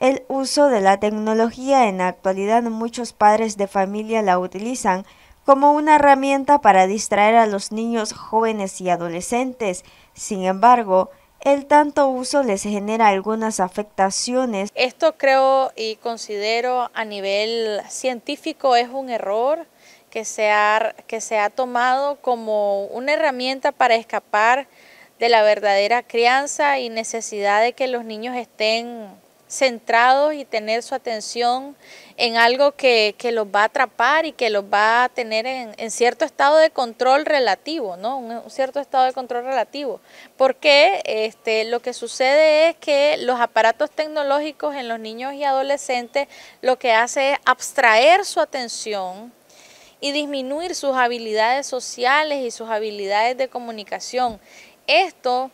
el uso de la tecnología. En la actualidad muchos padres de familia la utilizan como una herramienta para distraer a los niños jóvenes y adolescentes. Sin embargo, el tanto uso les genera algunas afectaciones. Esto creo y considero a nivel científico es un error que se ha, que se ha tomado como una herramienta para escapar de la verdadera crianza y necesidad de que los niños estén centrados y tener su atención en algo que, los va a atrapar y que los va a tener en, cierto estado de control relativo, ¿no? Un, cierto estado de control relativo. Porque este, lo que sucede es que los aparatos tecnológicos en los niños y adolescentes lo que hace es abstraer su atención y disminuir sus habilidades sociales y sus habilidades de comunicación. Esto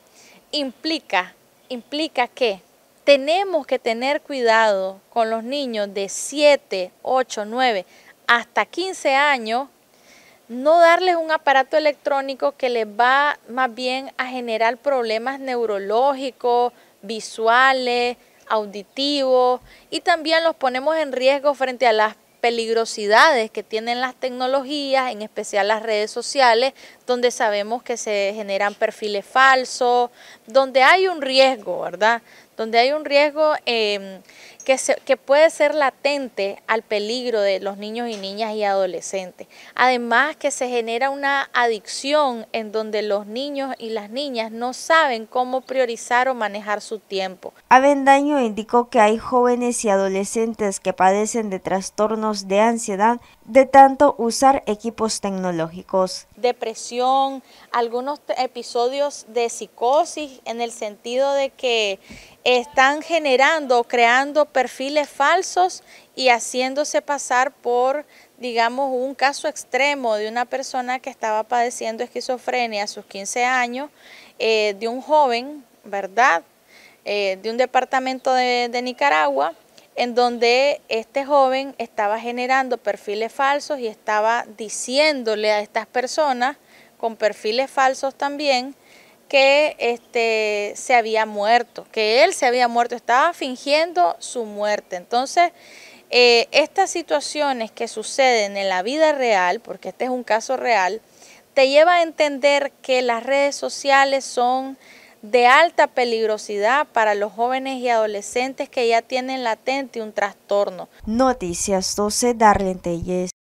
implica, implica que tenemos que tener cuidado con los niños de 7, 8, 9 hasta 15 años, no darles un aparato electrónico que les va más bien a generar problemas neurológicos, visuales, auditivos y también los ponemos en riesgo frente a las peligrosidades que tienen las tecnologías, en especial las redes sociales, donde sabemos que se generan perfiles falsos, donde hay un riesgo, ¿verdad? donde hay un riesgo em, que, que, puede ser latente al peligro de los niños y niñas y adolescentes. Además que se genera una adicción en donde los niños y las niñas no saben cómo priorizar o manejar su tiempo. Avendaño indicó que hay jóvenes y adolescentes que padecen de trastornos de ansiedad de tanto usar equipos tecnológicos. Depresión, algunos episodios de psicosis en el sentido de que están generando, creando perfiles falsos y haciéndose pasar por, digamos, un caso extremo de una persona que estaba padeciendo esquizofrenia a sus 15 años, eh, de un joven, ¿verdad? Eh, de un departamento de, de Nicaragua, en donde este joven estaba generando perfiles falsos y estaba diciéndole a estas personas con perfiles falsos también, que este, se había muerto, que él se había muerto, estaba fingiendo su muerte. Entonces, eh, estas situaciones que suceden en la vida real, porque este es un caso real, te lleva a entender que las redes sociales son de alta peligrosidad para los jóvenes y adolescentes que ya tienen latente un trastorno. Noticias 12 Darlene